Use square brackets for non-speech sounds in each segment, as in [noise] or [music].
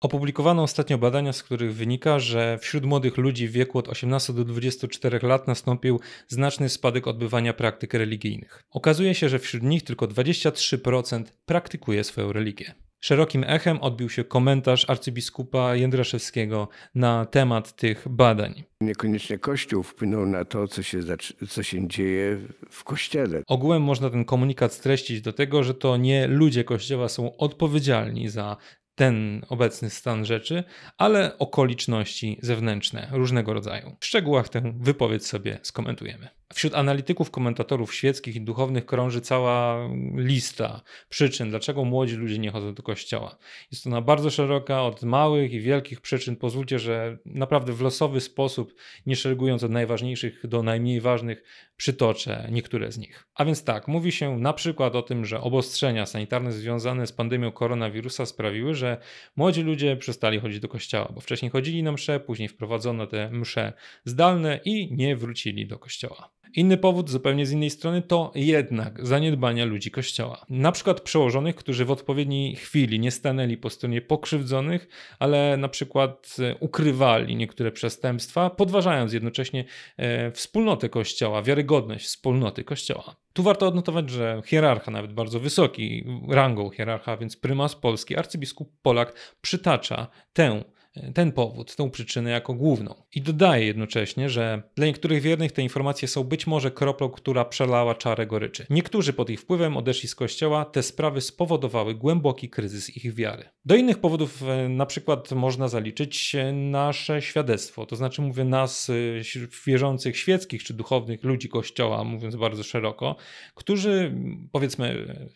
Opublikowano ostatnio badania, z których wynika, że wśród młodych ludzi w wieku od 18 do 24 lat nastąpił znaczny spadek odbywania praktyk religijnych. Okazuje się, że wśród nich tylko 23% praktykuje swoją religię. Szerokim echem odbił się komentarz arcybiskupa Jędraszewskiego na temat tych badań. Niekoniecznie Kościół wpłynął na to, co się, co się dzieje w Kościele. Ogółem można ten komunikat streścić do tego, że to nie ludzie Kościoła są odpowiedzialni za ten obecny stan rzeczy, ale okoliczności zewnętrzne różnego rodzaju. W szczegółach tę wypowiedź sobie skomentujemy. Wśród analityków, komentatorów świeckich i duchownych krąży cała lista przyczyn, dlaczego młodzi ludzie nie chodzą do kościoła. Jest ona bardzo szeroka, od małych i wielkich przyczyn. Pozwólcie, że naprawdę w losowy sposób, nie szeregując od najważniejszych do najmniej ważnych, przytoczę niektóre z nich. A więc tak, mówi się na przykład o tym, że obostrzenia sanitarne związane z pandemią koronawirusa sprawiły, że młodzi ludzie przestali chodzić do kościoła, bo wcześniej chodzili na msze, później wprowadzono te msze zdalne i nie wrócili do kościoła. Inny powód, zupełnie z innej strony, to jednak zaniedbania ludzi kościoła. Na przykład przełożonych, którzy w odpowiedniej chwili nie stanęli po stronie pokrzywdzonych, ale na przykład e, ukrywali niektóre przestępstwa, podważając jednocześnie e, wspólnotę kościoła, wiarygodność wspólnoty kościoła. Tu warto odnotować, że hierarcha, nawet bardzo wysoki rangą hierarcha, więc prymas polski, arcybiskup Polak, przytacza tę ten powód, tą przyczynę jako główną. I dodaje jednocześnie, że dla niektórych wiernych te informacje są być może kroplą, która przelała czarę goryczy. Niektórzy pod ich wpływem odeszli z kościoła, te sprawy spowodowały głęboki kryzys ich wiary. Do innych powodów e, na przykład można zaliczyć nasze świadectwo, to znaczy mówię nas e, wierzących świeckich czy duchownych ludzi kościoła, mówiąc bardzo szeroko, którzy powiedzmy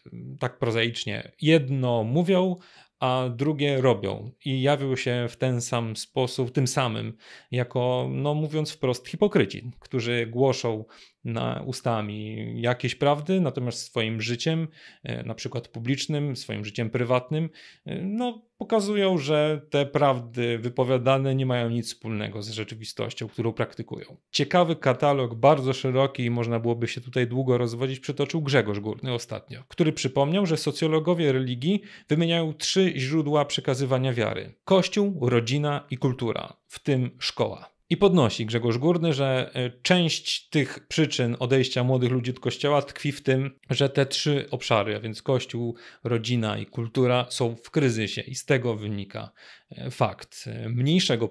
e, tak prozaicznie jedno mówią, a drugie robią i jawią się w ten sam sposób, tym samym, jako, no mówiąc wprost, hipokryci, którzy głoszą na ustami jakieś prawdy, natomiast swoim życiem, e, na przykład publicznym, swoim życiem prywatnym, e, no, pokazują, że te prawdy wypowiadane nie mają nic wspólnego z rzeczywistością, którą praktykują. Ciekawy katalog, bardzo szeroki i można byłoby się tutaj długo rozwodzić, przytoczył Grzegorz Górny ostatnio, który przypomniał, że socjologowie religii wymieniają trzy źródła przekazywania wiary: Kościół, rodzina i kultura, w tym szkoła. I podnosi Grzegorz Górny, że e, część tych przyczyn odejścia młodych ludzi od kościoła tkwi w tym, że te trzy obszary, a więc kościół, rodzina i kultura, są w kryzysie i z tego wynika e, fakt e, mniejszego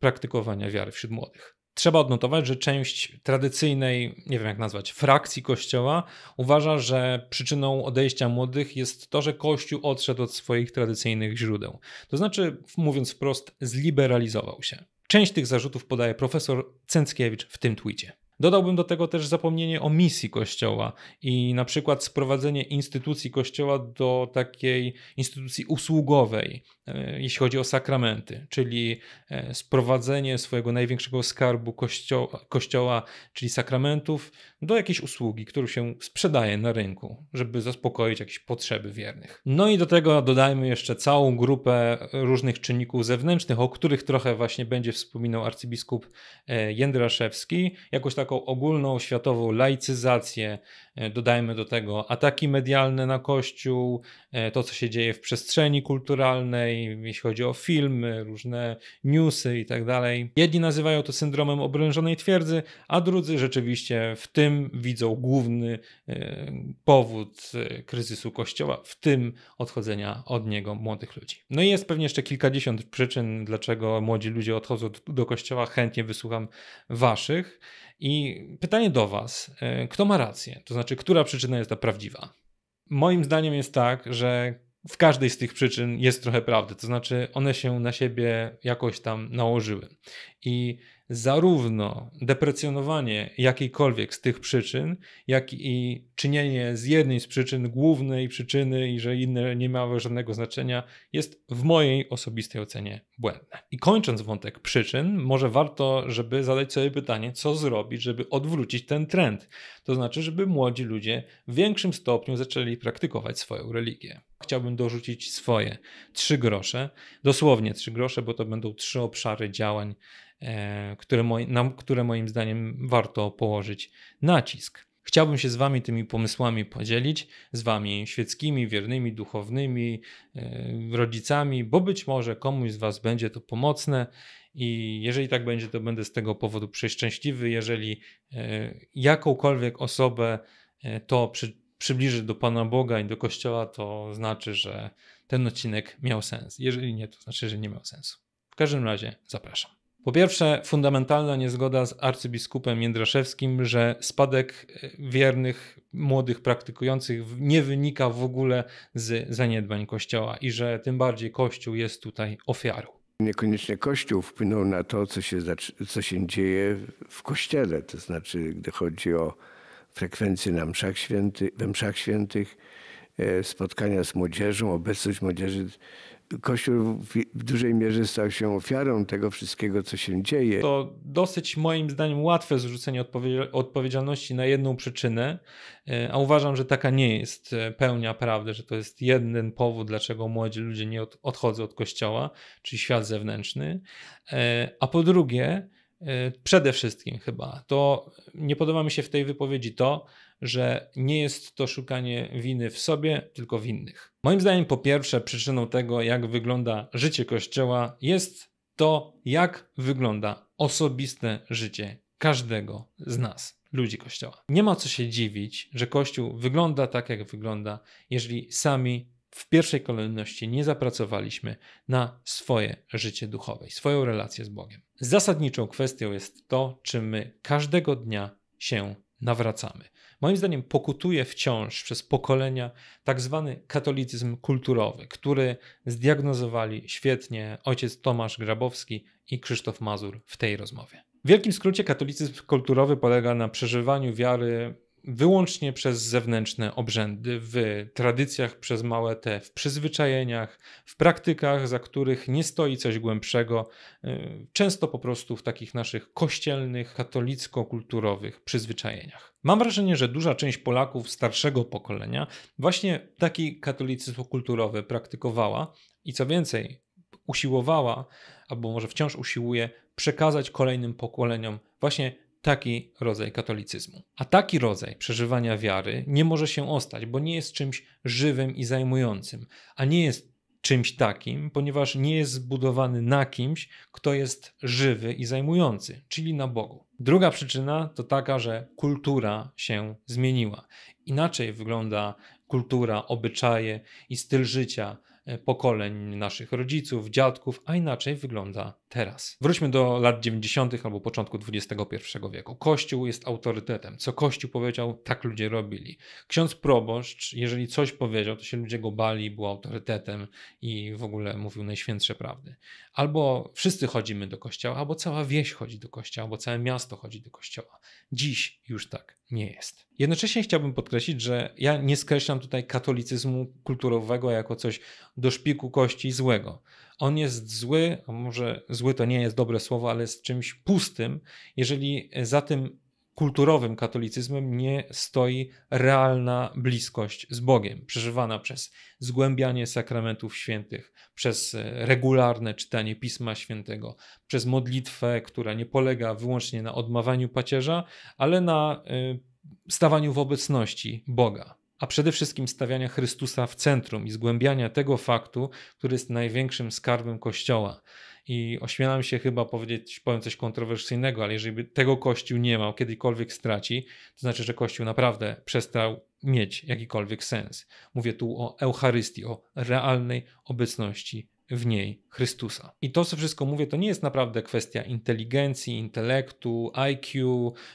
praktykowania wiary wśród młodych. Trzeba odnotować, że część tradycyjnej, nie wiem jak nazwać, frakcji Kościoła uważa, że przyczyną odejścia młodych jest to, że Kościół odszedł od swoich tradycyjnych źródeł. To znaczy, mówiąc wprost, zliberalizował się. Część tych zarzutów podaje profesor Cęckiewicz w tym tweetie. Dodałbym do tego też zapomnienie o misji Kościoła i na przykład sprowadzenie instytucji Kościoła do takiej instytucji usługowej, e, jeśli chodzi o sakramenty, czyli e, sprowadzenie swojego największego skarbu kościoła, kościoła, czyli sakramentów, do jakiejś usługi, którą się sprzedaje na rynku, żeby zaspokoić jakieś potrzeby wiernych. No i do tego dodajmy jeszcze całą grupę różnych czynników zewnętrznych, o których trochę właśnie będzie wspominał arcybiskup e, Jędraszewski, jakoś tak taką ogólną światową laicyzację, E, dodajmy do tego ataki medialne na Kościół, e, to co się dzieje w przestrzeni kulturalnej, jeśli chodzi o filmy, różne newsy i tak dalej. Jedni nazywają to syndromem obrężonej twierdzy, a drudzy rzeczywiście w tym widzą główny e, powód kryzysu Kościoła, w tym odchodzenia od niego młodych ludzi. No i jest pewnie jeszcze kilkadziesiąt przyczyn, dlaczego młodzi ludzie odchodzą do Kościoła. Chętnie wysłucham Waszych. I pytanie do Was: kto ma rację? To znaczy, znaczy, która przyczyna jest ta prawdziwa. Moim zdaniem jest tak, że w każdej z tych przyczyn jest trochę prawdy, to znaczy one się na siebie jakoś tam nałożyły. I zarówno deprecjonowanie jakiejkolwiek z tych przyczyn, jak i czynienie z jednej z przyczyn głównej przyczyny i że inne nie miały żadnego znaczenia, jest w mojej osobistej ocenie błędne. I kończąc wątek przyczyn, może warto, żeby zadać sobie pytanie, co zrobić, żeby odwrócić ten trend. To znaczy, żeby młodzi ludzie w większym stopniu zaczęli praktykować swoją religię chciałbym dorzucić swoje trzy grosze, dosłownie trzy grosze, bo to będą trzy obszary działań E, które na które moim zdaniem warto położyć nacisk. Chciałbym się z Wami tymi pomysłami podzielić, z Wami świeckimi, wiernymi, duchownymi, e, rodzicami, bo być może komuś z Was będzie to pomocne i jeżeli tak będzie, to będę z tego powodu przeszczęśliwy. Jeżeli e, jakąkolwiek osobę to przy, przybliży do Pana Boga i do Kościoła, to znaczy, że ten odcinek miał sens. Jeżeli nie, to znaczy, że nie miał sensu. W każdym razie zapraszam. Po pierwsze, fundamentalna niezgoda z arcybiskupem Jędraszewskim, że spadek e, wiernych, młodych praktykujących nie wynika w ogóle z zaniedbań Kościoła i że tym bardziej Kościół jest tutaj ofiarą. Niekoniecznie Kościół wpłynął na to, co się, co się dzieje w Kościele, to znaczy, gdy chodzi o frekwencję na mszach święty, we mszach świętych, e, spotkania z młodzieżą, obecność młodzieży Kościół w dużej mierze stał się ofiarą tego wszystkiego, co się dzieje. To dosyć moim zdaniem łatwe zrzucenie odpowiedzialności na jedną przyczynę, e, a uważam, że taka nie jest e, pełnia prawdy, że to jest jeden powód, dlaczego młodzi ludzie nie odchodzą od Kościoła, czyli świat zewnętrzny. E, a po drugie, przede wszystkim chyba, to nie podoba mi się w tej wypowiedzi to, że nie jest to szukanie winy w sobie, tylko w innych. Moim zdaniem, po pierwsze, przyczyną tego, jak wygląda życie Kościoła, jest to, jak wygląda osobiste życie każdego z nas, ludzi Kościoła. Nie ma co się dziwić, że Kościół wygląda tak, jak wygląda, jeżeli sami w pierwszej kolejności nie zapracowaliśmy na swoje życie duchowe, swoją relację z Bogiem. Zasadniczą kwestią jest to, czy my każdego dnia się nawracamy moim zdaniem pokutuje wciąż przez pokolenia tak zwany katolicyzm kulturowy, który zdiagnozowali świetnie ojciec Tomasz Grabowski i Krzysztof Mazur w tej rozmowie. W wielkim skrócie katolicyzm kulturowy polega na przeżywaniu wiary wyłącznie przez zewnętrzne obrzędy, w tradycjach przez małe te, w przyzwyczajeniach, w praktykach, za których nie stoi coś głębszego, y, często po prostu w takich naszych kościelnych, katolicko-kulturowych przyzwyczajeniach. Mam wrażenie, że duża część Polaków starszego pokolenia właśnie taki katolicyzm kulturowy praktykowała i co więcej, usiłowała, albo może wciąż usiłuje przekazać kolejnym pokoleniom właśnie taki rodzaj katolicyzmu. A taki rodzaj przeżywania wiary nie może się ostać, bo nie jest czymś żywym i zajmującym, a nie jest czymś takim, ponieważ nie jest zbudowany na kimś, kto jest żywy i zajmujący, czyli na Bogu. Druga przyczyna to taka, że kultura się zmieniła. Inaczej wygląda kultura, obyczaje i styl życia E, pokoleń naszych rodziców, dziadków, a inaczej wygląda teraz. Wróćmy do lat 90. albo początku XXI wieku. Kościół jest autorytetem. Co Kościół powiedział, tak ludzie robili. Ksiądz proboszcz, jeżeli coś powiedział, to się ludzie go bali, był autorytetem i w ogóle mówił najświętsze prawdy. Albo wszyscy chodzimy do kościoła, albo cała wieś chodzi do kościoła, albo całe miasto chodzi do kościoła. Dziś już tak nie jest. Jednocześnie chciałbym podkreślić, że ja nie skreślam tutaj katolicyzmu kulturowego jako coś do szpiku kości złego. On jest zły, a może zły to nie jest dobre słowo, ale jest czymś pustym, jeżeli za tym kulturowym katolicyzmem nie stoi realna bliskość z Bogiem, przeżywana przez zgłębianie sakramentów świętych, przez regularne czytanie Pisma Świętego, przez modlitwę, która nie polega wyłącznie na odmawianiu pacierza, ale na y, stawaniu w obecności Boga a przede wszystkim stawiania Chrystusa w centrum i zgłębiania tego faktu, który jest największym skarbem Kościoła. I ośmielam się chyba powiedzieć, powiem coś kontrowersyjnego, ale jeżeli tego Kościół nie ma, kiedykolwiek straci, to znaczy, że Kościół naprawdę przestał mieć jakikolwiek sens. Mówię tu o Eucharystii, o realnej obecności w niej Chrystusa. I to, co wszystko mówię, to nie jest naprawdę kwestia inteligencji, intelektu, IQ,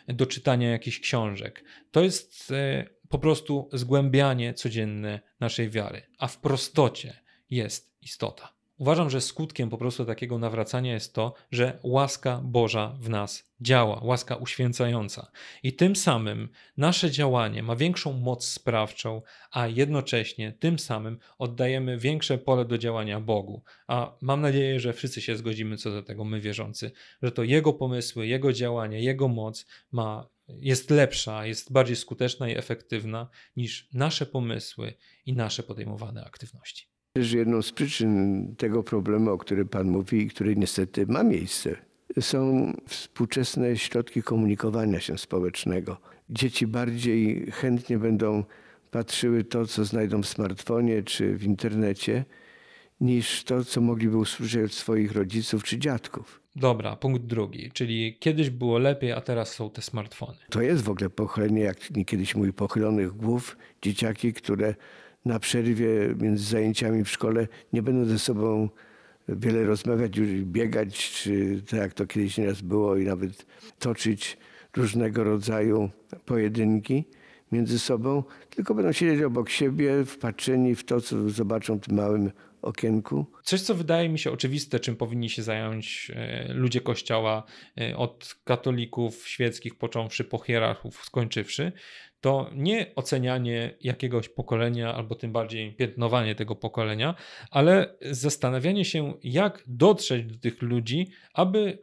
do czytania jakichś książek. To jest e, po prostu zgłębianie codzienne naszej wiary, a w prostocie jest istota. Uważam, że skutkiem po prostu takiego nawracania jest to, że łaska Boża w nas działa, łaska uświęcająca. I tym samym nasze działanie ma większą moc sprawczą, a jednocześnie tym samym oddajemy większe pole do działania Bogu. A mam nadzieję, że wszyscy się zgodzimy co do tego, my wierzący, że to Jego pomysły, Jego działanie, Jego moc ma jest lepsza, jest bardziej skuteczna i efektywna niż nasze pomysły i nasze podejmowane aktywności. Też jedną z przyczyn tego problemu, o którym Pan mówi i który niestety ma miejsce, są współczesne środki komunikowania się społecznego. Dzieci bardziej chętnie będą patrzyły to, co znajdą w smartfonie czy w internecie, niż to, co mogliby usłyszeć od swoich rodziców czy dziadków. Dobra, punkt drugi, czyli kiedyś było lepiej, a teraz są te smartfony. To jest w ogóle pochylenie, jak niekiedyś mój pochylonych głów, dzieciaki, które na przerwie między zajęciami w szkole nie będą ze sobą wiele rozmawiać, biegać, czy tak jak to kiedyś nieraz było i nawet toczyć różnego rodzaju pojedynki między sobą, tylko będą siedzieć obok siebie, wpatrzeni w to, co zobaczą tym małym okienku. Coś, co wydaje mi się oczywiste, czym powinni się zająć e, ludzie Kościoła, e, od katolików świeckich, począwszy po hierarchów, skończywszy, to nie ocenianie jakiegoś pokolenia, albo tym bardziej piętnowanie tego pokolenia, ale zastanawianie się, jak dotrzeć do tych ludzi, aby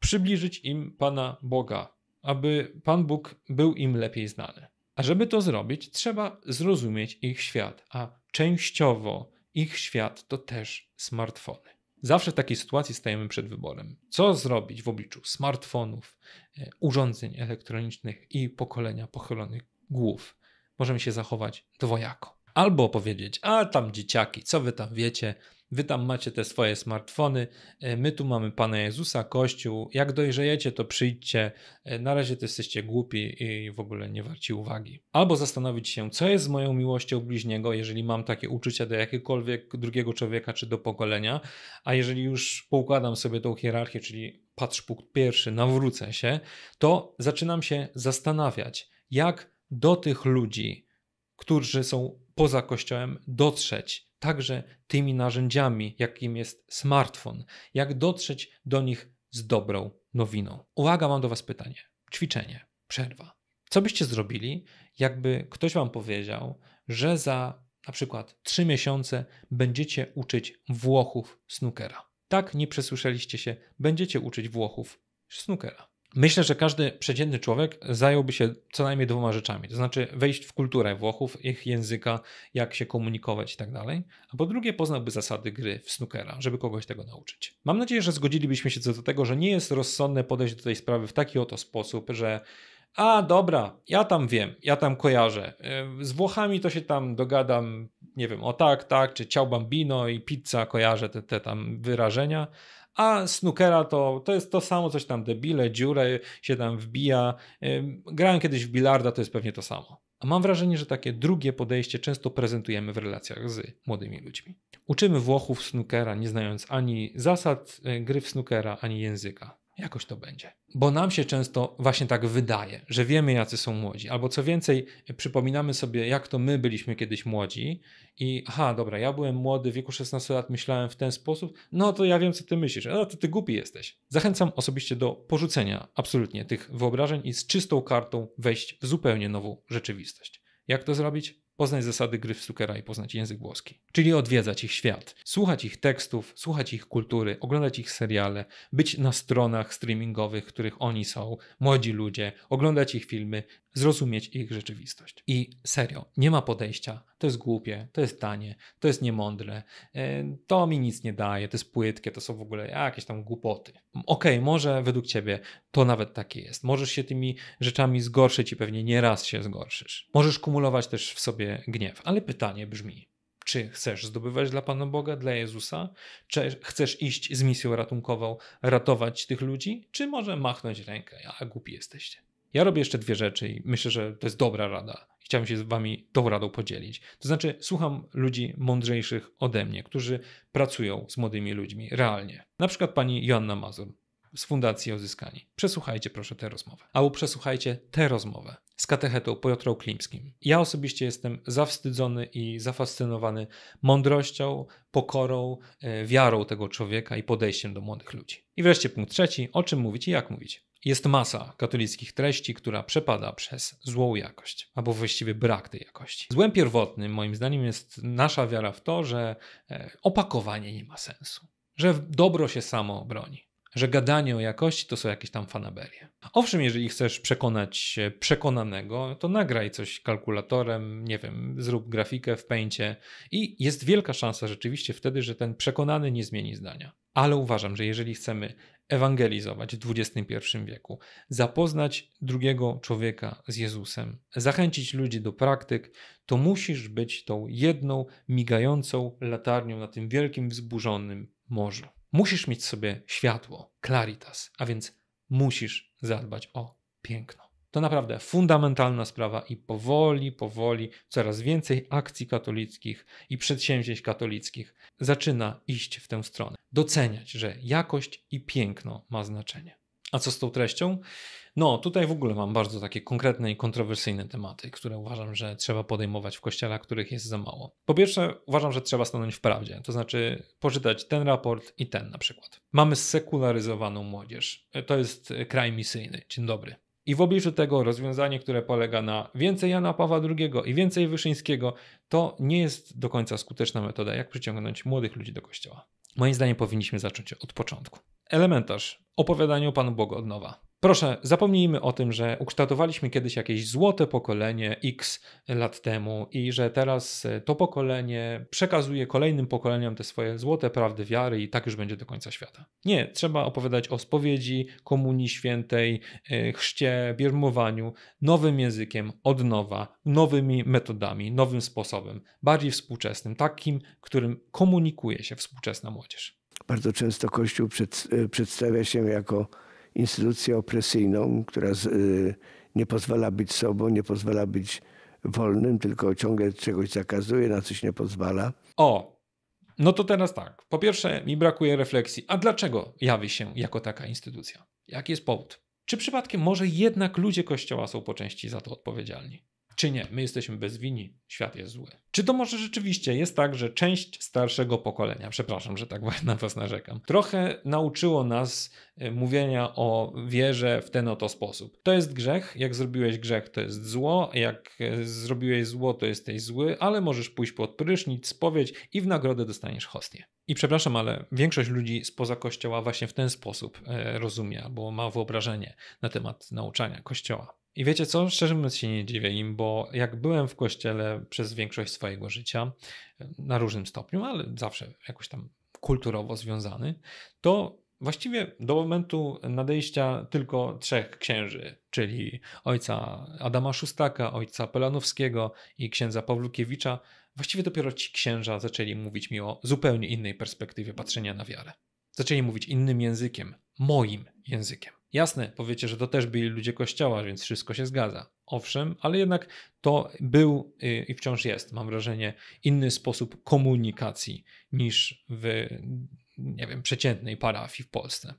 przybliżyć im Pana Boga, aby Pan Bóg był im lepiej znany. A żeby to zrobić, trzeba zrozumieć ich świat, a częściowo ich świat to też smartfony. Zawsze w takiej sytuacji stajemy przed wyborem, co zrobić w obliczu smartfonów, e, urządzeń elektronicznych i pokolenia pochylonych głów. Możemy się zachować dwojako. Albo powiedzieć, a tam dzieciaki, co wy tam wiecie, Wy tam macie te swoje smartfony, e, my tu mamy Pana Jezusa, Kościół. Jak dojrzejecie, to przyjdźcie. E, na razie to jesteście głupi i w ogóle nie warci uwagi. Albo zastanowić się, co jest z moją miłością bliźniego, jeżeli mam takie uczucia do jakiegokolwiek drugiego człowieka czy do pokolenia, a jeżeli już poukładam sobie tą hierarchię, czyli patrz punkt pierwszy, nawrócę się, to zaczynam się zastanawiać, jak do tych ludzi, którzy są poza Kościołem, dotrzeć także tymi narzędziami, jakim jest smartfon, jak dotrzeć do nich z dobrą nowiną. Uwaga, mam do Was pytanie. Ćwiczenie, przerwa. Co byście zrobili, jakby ktoś Wam powiedział, że za na przykład trzy miesiące będziecie uczyć Włochów snookera? Tak, nie przesłyszeliście się, będziecie uczyć Włochów snookera. Myślę, że każdy przeciętny człowiek zająłby się co najmniej dwoma rzeczami. To znaczy wejść w kulturę Włochów, ich języka, jak się komunikować i tak dalej. A po drugie poznałby zasady gry w snookera, żeby kogoś tego nauczyć. Mam nadzieję, że zgodzilibyśmy się co do tego, że nie jest rozsądne podejść do tej sprawy w taki oto sposób, że a dobra, ja tam wiem, ja tam kojarzę. Yy, z Włochami to się tam dogadam, nie wiem, o tak, tak, czy ciał bambino i pizza, kojarzę te, te tam wyrażenia a snookera to, to jest to samo, coś tam debile, dziurę się tam wbija. Grałem kiedyś w bilarda, to jest pewnie to samo. A mam wrażenie, że takie drugie podejście często prezentujemy w relacjach z młodymi ludźmi. Uczymy Włochów snookera, nie znając ani zasad y, gry w snookera, ani języka. Jakoś to będzie. Bo nam się często właśnie tak wydaje, że wiemy, jacy są młodzi, albo co więcej, przypominamy sobie, jak to my byliśmy kiedyś młodzi i aha, dobra, ja byłem młody, w wieku 16 lat myślałem w ten sposób, no to ja wiem, co ty myślisz, no to ty głupi jesteś. Zachęcam osobiście do porzucenia absolutnie tych wyobrażeń i z czystą kartą wejść w zupełnie nową rzeczywistość. Jak to zrobić? poznać zasady gry w sukera i poznać język włoski. Czyli odwiedzać ich świat, słuchać ich tekstów, słuchać ich kultury, oglądać ich seriale, być na stronach streamingowych, których oni są, młodzi ludzie, oglądać ich filmy, zrozumieć ich rzeczywistość. I serio, nie ma podejścia, to jest głupie, to jest tanie, to jest niemądre, e, to mi nic nie daje, to jest płytkie, to są w ogóle jakieś tam głupoty. Okej, okay, może według ciebie to nawet takie jest. Możesz się tymi rzeczami zgorszyć i pewnie nieraz się zgorszysz. Możesz kumulować też w sobie gniew, ale pytanie brzmi, czy chcesz zdobywać dla Pana Boga, dla Jezusa? Czy chcesz iść z misją ratunkową, ratować tych ludzi? Czy może machnąć rękę, a głupi jesteście? Ja robię jeszcze dwie rzeczy i myślę, że to jest dobra rada. Chciałbym się z Wami tą radą podzielić. To znaczy, słucham ludzi mądrzejszych ode mnie, którzy pracują z młodymi ludźmi realnie. Na przykład pani Joanna Mazur z Fundacji Ozyskani. Przesłuchajcie proszę tę rozmowę. Albo przesłuchajcie tę rozmowę z katechetą Piotrą Klimskim. Ja osobiście jestem zawstydzony i zafascynowany mądrością, pokorą, e, wiarą tego człowieka i podejściem do młodych ludzi. I wreszcie punkt trzeci, o czym mówić i jak mówić. Jest masa katolickich treści, która przepada przez złą jakość, albo właściwie brak tej jakości. Złem pierwotnym, moim zdaniem, jest nasza wiara w to, że e, opakowanie nie ma sensu, że dobro się samo broni że gadanie o jakości to są jakieś tam fanaberie. Owszem, jeżeli chcesz przekonać przekonanego, to nagraj coś kalkulatorem, nie wiem, zrób grafikę w pęcie i jest wielka szansa rzeczywiście wtedy, że ten przekonany nie zmieni zdania. Ale uważam, że jeżeli chcemy ewangelizować w XXI wieku, zapoznać drugiego człowieka z Jezusem, zachęcić ludzi do praktyk, to musisz być tą jedną migającą latarnią na tym wielkim, wzburzonym morzu. Musisz mieć sobie światło, claritas, a więc musisz zadbać o piękno. To naprawdę fundamentalna sprawa i powoli, powoli coraz więcej akcji katolickich i przedsięwzięć katolickich zaczyna iść w tę stronę. Doceniać, że jakość i piękno ma znaczenie. A co z tą treścią? No, tutaj w ogóle mam bardzo takie konkretne i kontrowersyjne tematy, które uważam, że trzeba podejmować w kościele, których jest za mało. Po pierwsze, uważam, że trzeba stanąć w prawdzie, to znaczy poczytać ten raport i ten na przykład. Mamy sekularyzowaną młodzież. To jest kraj misyjny. Dzień dobry. I w obliczu tego rozwiązanie, które polega na więcej Jana Pawła II i więcej Wyszyńskiego, to nie jest do końca skuteczna metoda, jak przyciągnąć młodych ludzi do kościoła. Moim zdaniem powinniśmy zacząć od początku. Elementarz. Opowiadanie o Panu Bogu od nowa. Proszę, zapomnijmy o tym, że ukształtowaliśmy kiedyś jakieś złote pokolenie X lat temu i że teraz e, to pokolenie przekazuje kolejnym pokoleniom te swoje złote prawdy wiary i tak już będzie do końca świata. Nie, trzeba opowiadać o spowiedzi, komunii świętej, e, chrzcie, bierzmowaniu nowym językiem, od nowa, nowymi metodami, nowym sposobem, bardziej współczesnym, takim, którym komunikuje się współczesna młodzież. Bardzo często Kościół przed, e, przedstawia się jako instytucję opresyjną, która y, nie pozwala być sobą, nie pozwala być wolnym, tylko ciągle czegoś zakazuje, na coś nie pozwala. O, no to teraz tak. Po pierwsze, mi brakuje refleksji. A dlaczego jawi się jako taka instytucja? Jaki jest powód? Czy przypadkiem może jednak ludzie Kościoła są po części za to odpowiedzialni? Czy nie? My jesteśmy bez wini świat jest zły. Czy to może rzeczywiście jest tak, że część starszego pokolenia, przepraszam, że tak [laughs] na was narzekam, trochę nauczyło nas e, mówienia o wierze w ten oto sposób. To jest grzech, jak zrobiłeś grzech, to jest zło, jak e, zrobiłeś zło, to jesteś zły, ale możesz pójść pod prysznic, spowiedź i w nagrodę dostaniesz hostię. I przepraszam, ale większość ludzi spoza kościoła właśnie w ten sposób e, rozumie albo ma wyobrażenie na temat nauczania kościoła. I wiecie co? Szczerze mówiąc się nie dziwię im, bo jak byłem w kościele przez większość swojego życia na różnym stopniu, ale zawsze jakoś tam kulturowo związany, to właściwie do momentu nadejścia tylko trzech księży, czyli ojca Adama Szustaka, ojca Pelanowskiego i księdza Pawlukiewicza, właściwie dopiero ci księża zaczęli mówić mi o zupełnie innej perspektywie patrzenia na wiarę. Zaczęli mówić innym językiem, moim językiem. Jasne, powiecie, że to też byli ludzie kościoła, więc wszystko się zgadza. Owszem, ale jednak to był y, i wciąż jest, mam wrażenie, inny sposób komunikacji niż w, nie wiem, przeciętnej parafii w Polsce.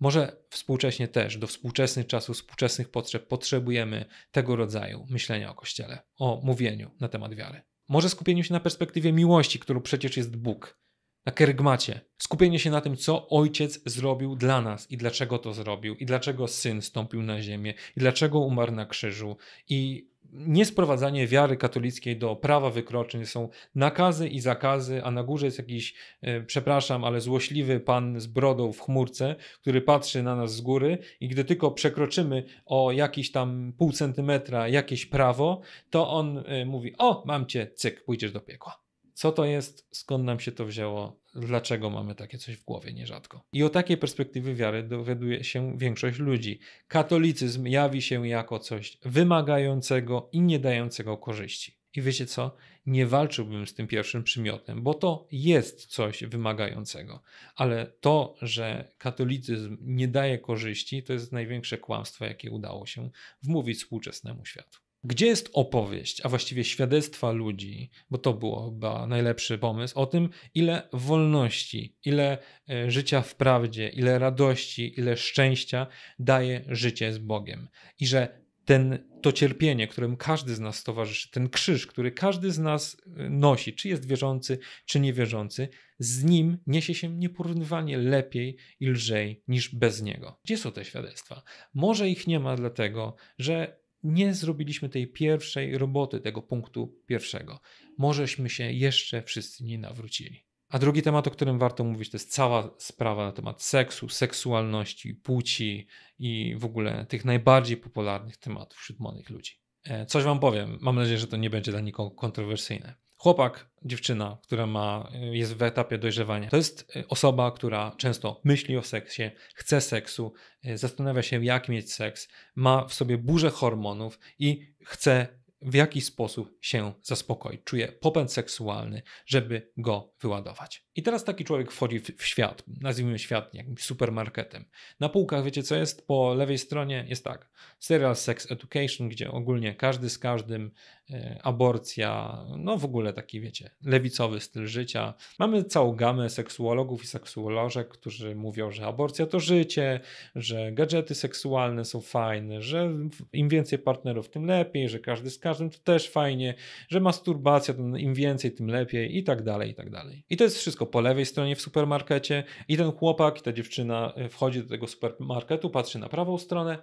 Może współcześnie też, do współczesnych czasów, współczesnych potrzeb potrzebujemy tego rodzaju myślenia o Kościele, o mówieniu na temat wiary. Może skupieniu się na perspektywie miłości, którą przecież jest Bóg, na kerygmacie. Skupienie się na tym, co ojciec zrobił dla nas i dlaczego to zrobił, i dlaczego syn stąpił na ziemię, i dlaczego umarł na krzyżu. I niesprowadzanie wiary katolickiej do prawa wykroczeń są nakazy i zakazy, a na górze jest jakiś, e, przepraszam, ale złośliwy pan z brodą w chmurce, który patrzy na nas z góry i gdy tylko przekroczymy o jakiś tam pół centymetra jakieś prawo, to on e, mówi: O, mam cię, cyk, pójdziesz do piekła. Co to jest, skąd nam się to wzięło, dlaczego mamy takie coś w głowie nierzadko. I o takiej perspektywy wiary dowiaduje się większość ludzi. Katolicyzm jawi się jako coś wymagającego i nie dającego korzyści. I wiecie co? Nie walczyłbym z tym pierwszym przymiotem, bo to jest coś wymagającego. Ale to, że katolicyzm nie daje korzyści, to jest największe kłamstwo, jakie udało się wmówić współczesnemu światu. Gdzie jest opowieść, a właściwie świadectwa ludzi, bo to było chyba najlepszy pomysł, o tym, ile wolności, ile e, życia w prawdzie, ile radości, ile szczęścia daje życie z Bogiem. I że ten, to cierpienie, którym każdy z nas towarzyszy, ten krzyż, który każdy z nas e, nosi, czy jest wierzący, czy niewierzący, z nim niesie się nieporównywalnie lepiej i lżej niż bez niego. Gdzie są te świadectwa? Może ich nie ma dlatego, że nie zrobiliśmy tej pierwszej roboty, tego punktu pierwszego. Możeśmy się jeszcze wszyscy nie nawrócili. A drugi temat, o którym warto mówić, to jest cała sprawa na temat seksu, seksualności, płci i w ogóle tych najbardziej popularnych tematów wśród młodych ludzi. E, coś wam powiem, mam nadzieję, że to nie będzie dla nikogo kontrowersyjne. Chłopak dziewczyna, która ma, jest w etapie dojrzewania. To jest e, osoba, która często myśli o seksie, chce seksu, e, zastanawia się, jak mieć seks, ma w sobie burzę hormonów i chce w jaki sposób się zaspokoić, czuje popęd seksualny, żeby go wyładować. I teraz taki człowiek wchodzi w, w świat, nazwijmy świat jakimś supermarketem. Na półkach, wiecie co jest? Po lewej stronie jest tak, serial Sex Education, gdzie ogólnie każdy z każdym, e, aborcja, no w ogóle taki, wiecie, lewicowy styl życia. Mamy całą gamę seksuologów i seksuolożek, którzy mówią, że aborcja to życie, że gadżety seksualne są fajne, że im więcej partnerów, tym lepiej, że każdy z każdym każdym, to też fajnie, że masturbacja, im więcej, tym lepiej i tak dalej, i tak dalej. I to jest wszystko po lewej stronie w supermarkecie i ten chłopak i ta dziewczyna e, wchodzi do tego supermarketu, patrzy na prawą stronę,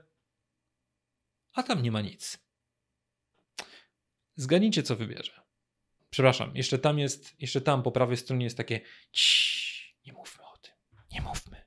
a tam nie ma nic. Zgadnijcie, co wybierze. Przepraszam, jeszcze tam jest, jeszcze tam po prawej stronie jest takie ciii, nie mówmy o tym, nie mówmy.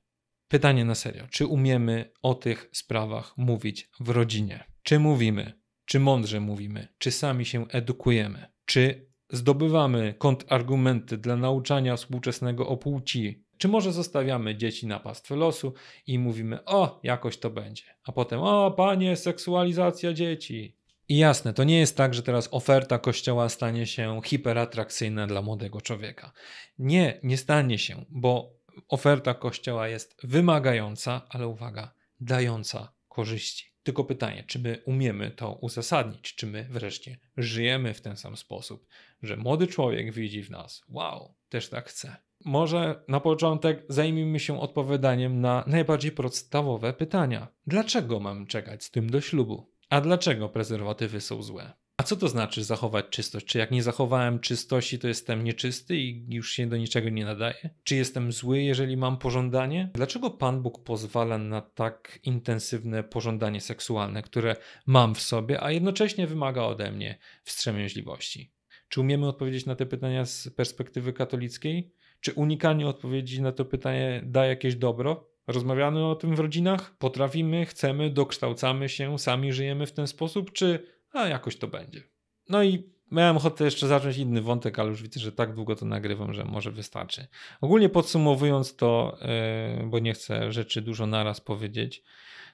Pytanie na serio, czy umiemy o tych sprawach mówić w rodzinie? Czy mówimy? czy mądrze mówimy, czy sami się edukujemy, czy zdobywamy kontrargumenty dla nauczania współczesnego o płci, czy może zostawiamy dzieci na pastwę losu i mówimy, o, jakoś to będzie, a potem, o, panie, seksualizacja dzieci. I jasne, to nie jest tak, że teraz oferta kościoła stanie się hiperatrakcyjna dla młodego człowieka. Nie, nie stanie się, bo oferta kościoła jest wymagająca, ale uwaga, dająca korzyści. Tylko pytanie, czy my umiemy to uzasadnić, czy my wreszcie żyjemy w ten sam sposób, że młody człowiek widzi w nas, wow, też tak chcę. Może na początek zajmijmy się odpowiadaniem na najbardziej podstawowe pytania. Dlaczego mam czekać z tym do ślubu? A dlaczego prezerwatywy są złe? A co to znaczy zachować czystość? Czy jak nie zachowałem czystości, to jestem nieczysty i już się do niczego nie nadaje? Czy jestem zły, jeżeli mam pożądanie? Dlaczego Pan Bóg pozwala na tak intensywne pożądanie seksualne, które mam w sobie, a jednocześnie wymaga ode mnie wstrzemięźliwości? Czy umiemy odpowiedzieć na te pytania z perspektywy katolickiej? Czy unikanie odpowiedzi na to pytanie da jakieś dobro? Rozmawiamy o tym w rodzinach? Potrafimy, chcemy, dokształcamy się, sami żyjemy w ten sposób, czy a jakoś to będzie. No i miałem ochotę jeszcze zacząć inny wątek, ale już widzę, że tak długo to nagrywam, że może wystarczy. Ogólnie podsumowując to, e, bo nie chcę rzeczy dużo naraz powiedzieć,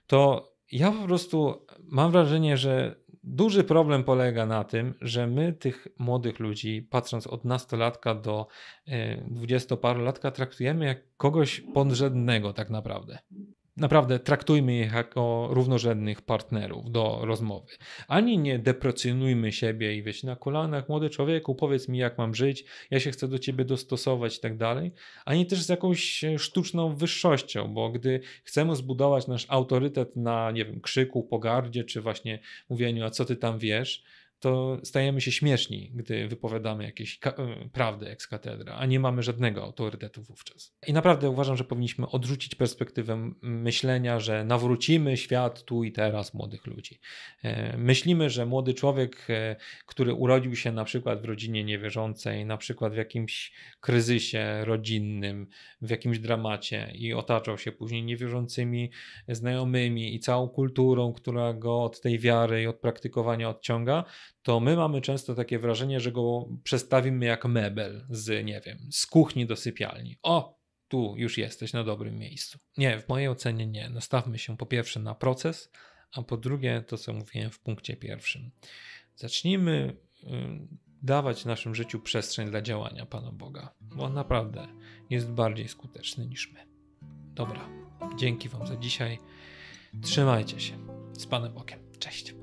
to ja po prostu mam wrażenie, że duży problem polega na tym, że my tych młodych ludzi, patrząc od nastolatka do e, dwudziestoparolatka, traktujemy jak kogoś podrzędnego tak naprawdę naprawdę traktujmy ich jako równorzędnych partnerów do rozmowy. Ani nie deprecjonujmy siebie i weź na kolanach, młody człowieku, powiedz mi, jak mam żyć, ja się chcę do ciebie dostosować i tak dalej. Ani też z jakąś e, sztuczną wyższością, bo gdy chcemy zbudować nasz autorytet na, nie wiem, krzyku, pogardzie, czy właśnie mówieniu, a co ty tam wiesz, to stajemy się śmieszni, gdy wypowiadamy jakieś e, prawdy ex katedra, a nie mamy żadnego autorytetu wówczas. I naprawdę uważam, że powinniśmy odrzucić perspektywę myślenia, że nawrócimy świat tu i teraz młodych ludzi. E, myślimy, że młody człowiek, e, który urodził się na przykład w rodzinie niewierzącej, na przykład w jakimś kryzysie rodzinnym, w jakimś dramacie i otaczał się później niewierzącymi znajomymi i całą kulturą, która go od tej wiary i od praktykowania odciąga, to my mamy często takie wrażenie, że go przestawimy jak mebel z, nie wiem, z kuchni do sypialni. O, tu już jesteś na dobrym miejscu. Nie, w mojej ocenie nie. Nastawmy się po pierwsze na proces, a po drugie to, co mówiłem w punkcie pierwszym. Zacznijmy y, dawać naszym życiu przestrzeń dla działania Pana Boga, bo on naprawdę jest bardziej skuteczny niż my. Dobra, dzięki Wam za dzisiaj. Trzymajcie się. Z Panem Bogiem. Cześć.